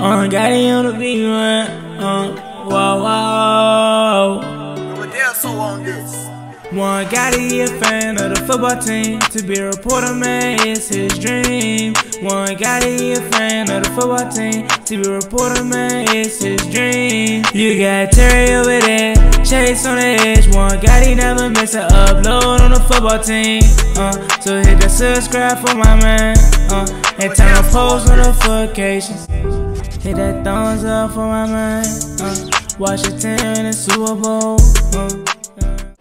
Uh, got it on the beat, Uh, wow, wow, on this. One gotta be a fan of the football team. To be a reporter, man, it's his dream. One gotta be a fan of the football team. To be a reporter, man, it's his dream. You got Terry over there, Chase on the edge. One gotta never miss an upload on the football team. Uh, so hit that subscribe for my man. Uh, and turn on post notifications. Hit that thumbs up for my man. Uh, Washington in the Super Bowl. Uh.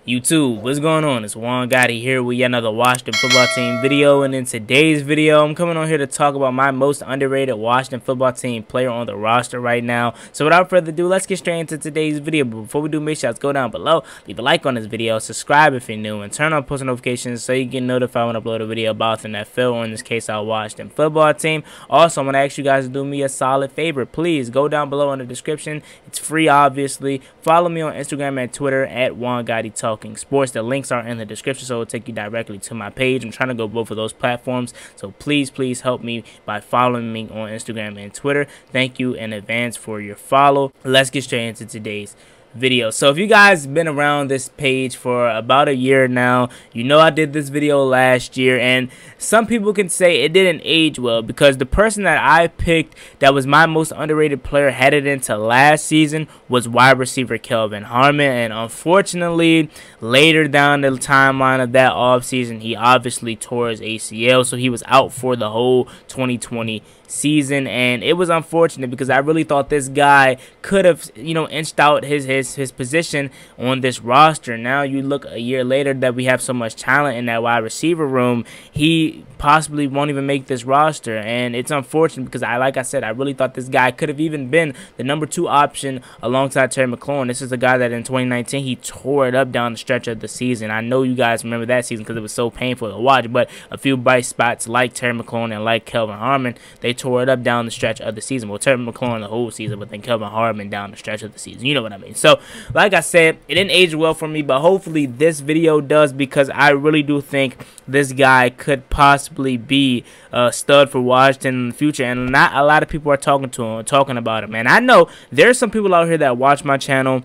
YouTube, what's going on? It's Juan Gotti here with yet another Washington football team video. And in today's video, I'm coming on here to talk about my most underrated Washington football team player on the roster right now. So without further ado, let's get straight into today's video. But before we do, make sure to go down below, leave a like on this video, subscribe if you're new, and turn on post notifications so you get notified when I upload a video about the NFL, or in this case, our Washington football team. Also, I'm going to ask you guys to do me a solid favor. Please go down below in the description. It's free, obviously. Follow me on Instagram and Twitter at Juan Gotti Talk Talking Sports. The links are in the description, so it'll take you directly to my page. I'm trying to go both of those platforms, so please, please help me by following me on Instagram and Twitter. Thank you in advance for your follow. Let's get straight into today's video. So if you guys been around this page for about a year now, you know I did this video last year and some people can say it didn't age well because the person that I picked that was my most underrated player headed into last season was wide receiver Kelvin Harmon and unfortunately later down the timeline of that offseason he obviously tore his ACL so he was out for the whole 2020 season and it was unfortunate because I really thought this guy could have you know inched out his his his position on this roster now you look a year later that we have so much talent in that wide receiver room he possibly won't even make this roster. And it's unfortunate because I, like I said, I really thought this guy could have even been the number two option alongside Terry McLaurin. This is a guy that in 2019 he tore it up down the stretch of the season. I know you guys remember that season because it was so painful to watch. But a few bright spots like Terry McLaurin and like Kelvin Harmon, they tore it up down the stretch of the season. Well, Terry McLaurin the whole season, but then Kelvin Harmon down the stretch of the season. You know what I mean? So, like I said, it didn't age well for me, but hopefully this video does because I really do think this guy could possibly possibly be a uh, stud for Washington in the future. And not a lot of people are talking to him, talking about him. And I know there's some people out here that watch my channel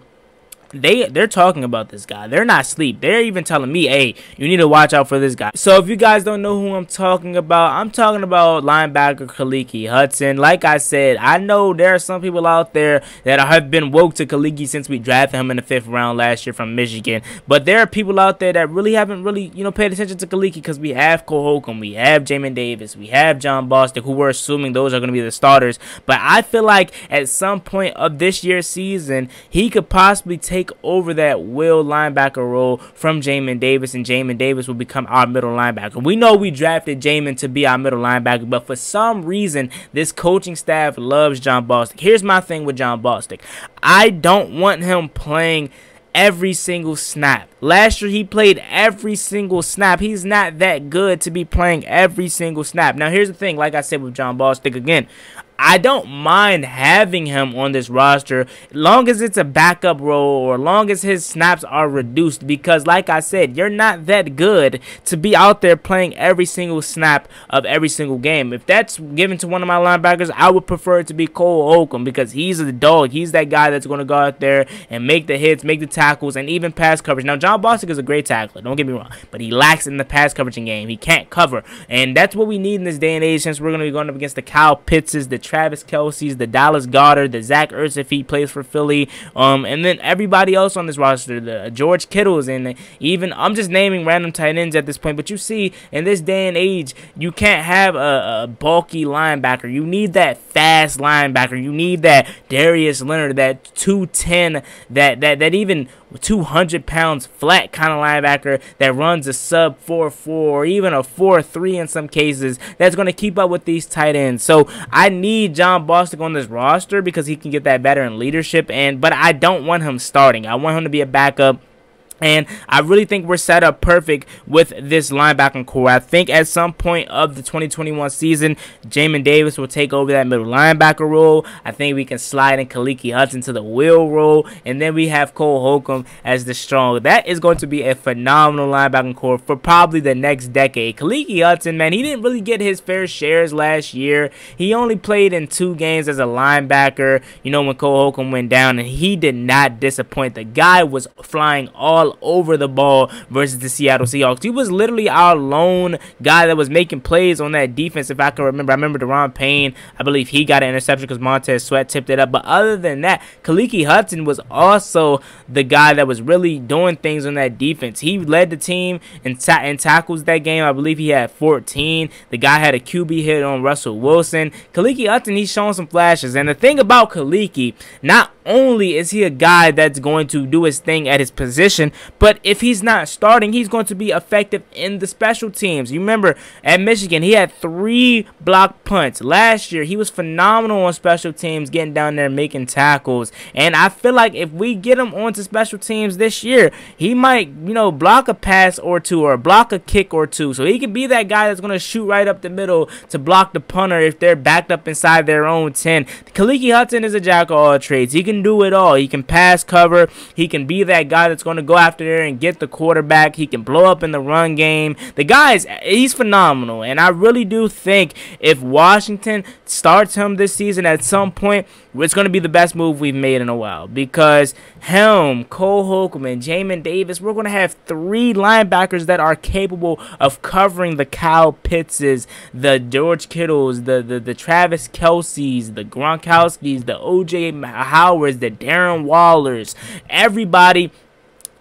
they they're talking about this guy. They're not sleep. They're even telling me, hey, you need to watch out for this guy. So if you guys don't know who I'm talking about, I'm talking about linebacker Kaliki Hudson. Like I said, I know there are some people out there that have been woke to Kaliki since we drafted him in the fifth round last year from Michigan. But there are people out there that really haven't really, you know, paid attention to Kaliki because we have Cole Holcomb, we have Jamin Davis, we have John Bostic, who we're assuming those are going to be the starters. But I feel like at some point of this year's season, he could possibly take take over that will linebacker role from Jamin Davis, and Jamin Davis will become our middle linebacker. We know we drafted Jamin to be our middle linebacker, but for some reason, this coaching staff loves John Bostic. Here's my thing with John Bostic I don't want him playing every single snap. Last year, he played every single snap. He's not that good to be playing every single snap. Now, here's the thing like I said with John Bostic again, I don't mind having him on this roster long as it's a backup role or long as his snaps are reduced because like I said, you're not that good to be out there playing every single snap of every single game. If that's given to one of my linebackers, I would prefer it to be Cole Oakham because he's a dog. He's that guy that's going to go out there and make the hits, make the tackles, and even pass coverage. Now, John Bostic is a great tackler, don't get me wrong, but he lacks in the pass coverage game. He can't cover, and that's what we need in this day and age since we're going to be going up against the Kyle Pittses, the Travis Kelsey's, the Dallas Goddard, the Zach Ertz if he plays for Philly, um, and then everybody else on this roster, the uh, George Kittle's, and even I'm just naming random tight ends at this point. But you see, in this day and age, you can't have a, a bulky linebacker. You need that fast linebacker. You need that Darius Leonard, that 210, that that that even 200 pounds flat kind of linebacker that runs a sub 4 4 or even a 4 3 in some cases that's going to keep up with these tight ends. So I need John Bostic on this roster because he can get that veteran leadership and but I don't want him starting. I want him to be a backup and I really think we're set up perfect with this linebacking core. I think at some point of the 2021 season, Jamin Davis will take over that middle linebacker role. I think we can slide in Kaliki Hudson to the wheel role. And then we have Cole Holcomb as the strong. That is going to be a phenomenal linebacking core for probably the next decade. Kaliki Hudson, man, he didn't really get his fair shares last year. He only played in two games as a linebacker, you know, when Cole Holcomb went down. And he did not disappoint. The guy was flying all over the ball versus the Seattle Seahawks. He was literally our lone guy that was making plays on that defense, if I can remember. I remember Deron Payne. I believe he got an interception because Montez Sweat tipped it up. But other than that, Kaliki Hudson was also the guy that was really doing things on that defense. He led the team in, ta in tackles that game. I believe he had 14. The guy had a QB hit on Russell Wilson. Kaliki Hudson, he's showing some flashes. And the thing about Kaliki, not only is he a guy that's going to do his thing at his position, but if he's not starting, he's going to be effective in the special teams. You remember at Michigan, he had three block punts. Last year, he was phenomenal on special teams, getting down there making tackles. And I feel like if we get him onto special teams this year, he might, you know, block a pass or two or block a kick or two. So he could be that guy that's going to shoot right up the middle to block the punter if they're backed up inside their own 10. Kaliki Hudson is a jack of all trades. He can do it all. He can pass cover. He can be that guy that's going to go after there and get the quarterback. He can blow up in the run game. The guy is he's phenomenal, and I really do think if Washington starts him this season at some point, it's going to be the best move we've made in a while because Helm, Cole Holkman, Jamin Davis, we're going to have three linebackers that are capable of covering the Kyle Pittses, the George Kittles, the the, the Travis Kelseys, the Gronkowskis, the O.J. Howards, the Darren Wallers, everybody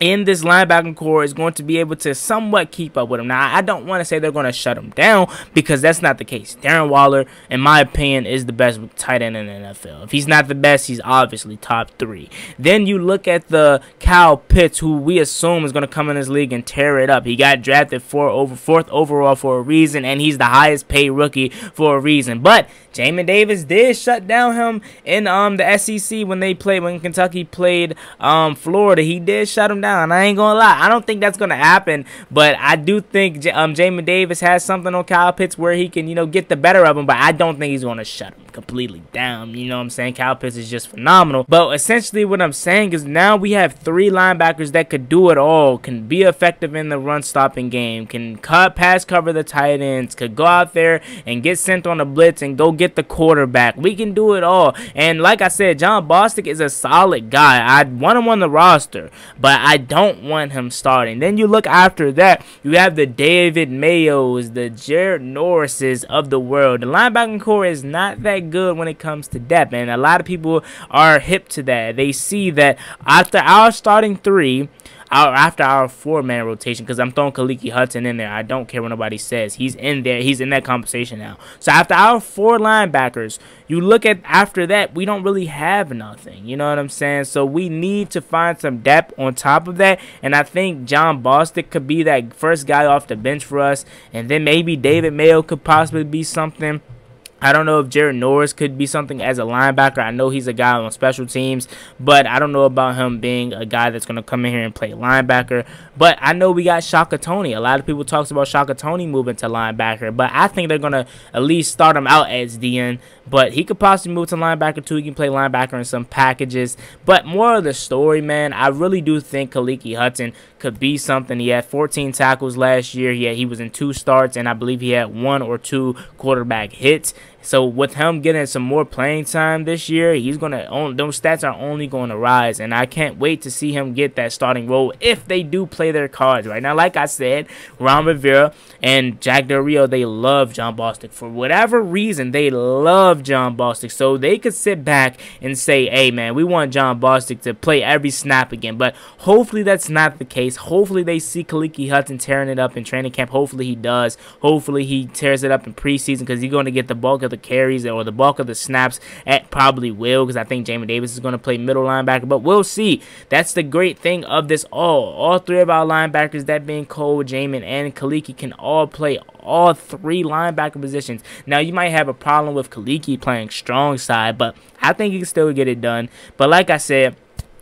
in this linebacking core is going to be able to somewhat keep up with him. Now, I don't want to say they're going to shut him down because that's not the case. Darren Waller, in my opinion, is the best tight end in the NFL. If he's not the best, he's obviously top three. Then you look at the Kyle Pitts, who we assume is going to come in this league and tear it up. He got drafted for over fourth overall for a reason, and he's the highest paid rookie for a reason. But Jamin Davis did shut down him in um the SEC when they played when Kentucky played um Florida. He did shut him down. I ain't gonna lie. I don't think that's gonna happen, but I do think J um Jamin Davis has something on Kyle Pitts where he can you know get the better of him. But I don't think he's gonna shut him completely down. You know what I'm saying? Kyle Pitts is just phenomenal. But essentially, what I'm saying is now we have three linebackers that could do it all, can be effective in the run stopping game, can cut pass cover the tight ends, could go out there and get sent on a blitz and go get the quarterback. We can do it all. And like I said, John Bostic is a solid guy. I want him on the roster, but I don't want him starting. Then you look after that, you have the David Mayos, the Jared Norrises of the world. The linebacking core is not that good when it comes to depth, and a lot of people are hip to that. They see that after our starting three, our after our four man rotation because I'm throwing Kaliki Hudson in there. I don't care what nobody says. He's in there. He's in that conversation now. So after our four linebackers, you look at after that, we don't really have nothing. You know what I'm saying? So we need to find some depth on top of that. And I think John Bostic could be that first guy off the bench for us. And then maybe David Mayo could possibly be something. I don't know if Jared Norris could be something as a linebacker. I know he's a guy on special teams, but I don't know about him being a guy that's going to come in here and play linebacker. But I know we got Shaka Tony. A lot of people talks about Shaka Tony moving to linebacker, but I think they're going to at least start him out as DN. But he could possibly move to linebacker too. He can play linebacker in some packages. But more of the story, man, I really do think Kaliki Hudson could be something. He had 14 tackles last year. Yeah, he was in two starts, and I believe he had one or two quarterback hits. So with him getting some more playing time this year, he's gonna own those stats are only gonna rise, and I can't wait to see him get that starting role if they do play their cards right now. Like I said, Ron Rivera and Jack Del Rio, they love John Bostic for whatever reason. They love John Bostic, so they could sit back and say, "Hey man, we want John Bostic to play every snap again." But hopefully that's not the case. Hopefully they see Kaliki Hudson tearing it up in training camp. Hopefully he does. Hopefully he tears it up in preseason because he's gonna get the bulk of the carries or the bulk of the snaps at eh, probably will because I think Jamie Davis is going to play middle linebacker. But we'll see. That's the great thing of this all. All three of our linebackers, that being Cole, Jamin, and Kaliki, can all play all three linebacker positions. Now, you might have a problem with Kaliki playing strong side, but I think he can still get it done. But like I said,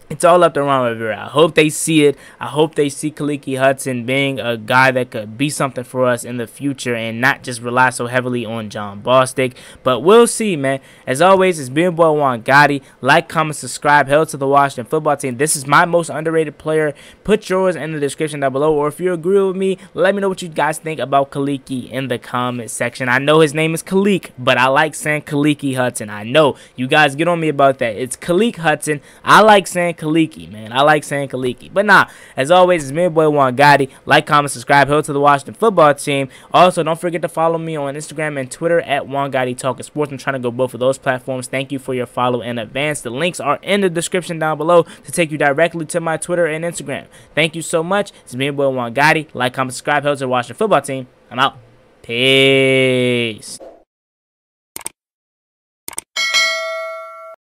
it's all up to Ron Rivera. I hope they see it. I hope they see Kaliki Hudson being a guy that could be something for us in the future and not just rely so heavily on John Bostic. But we'll see, man. As always, it's been boy Juan Gotti. Like, comment, subscribe. Hell to the Washington football team. This is my most underrated player. Put yours in the description down below. Or if you agree with me, let me know what you guys think about Kaliki in the comment section. I know his name is Kalik, but I like saying Kaliki Hudson. I know you guys get on me about that. It's Kalik Hudson. I like saying Kaliki, man. I like saying Kaliki. But nah, as always, it's me, boy Juan Gotti. Like, comment, subscribe. Hello to the Washington football team. Also, don't forget to follow me on Instagram and Twitter at Juan Gotti Talking Sports. I'm trying to go both of those platforms. Thank you for your follow in advance. The links are in the description down below to take you directly to my Twitter and Instagram. Thank you so much. It's me, boy Juan Gotti. Like, comment, subscribe. Hello to the Washington football team. I'm out. Peace.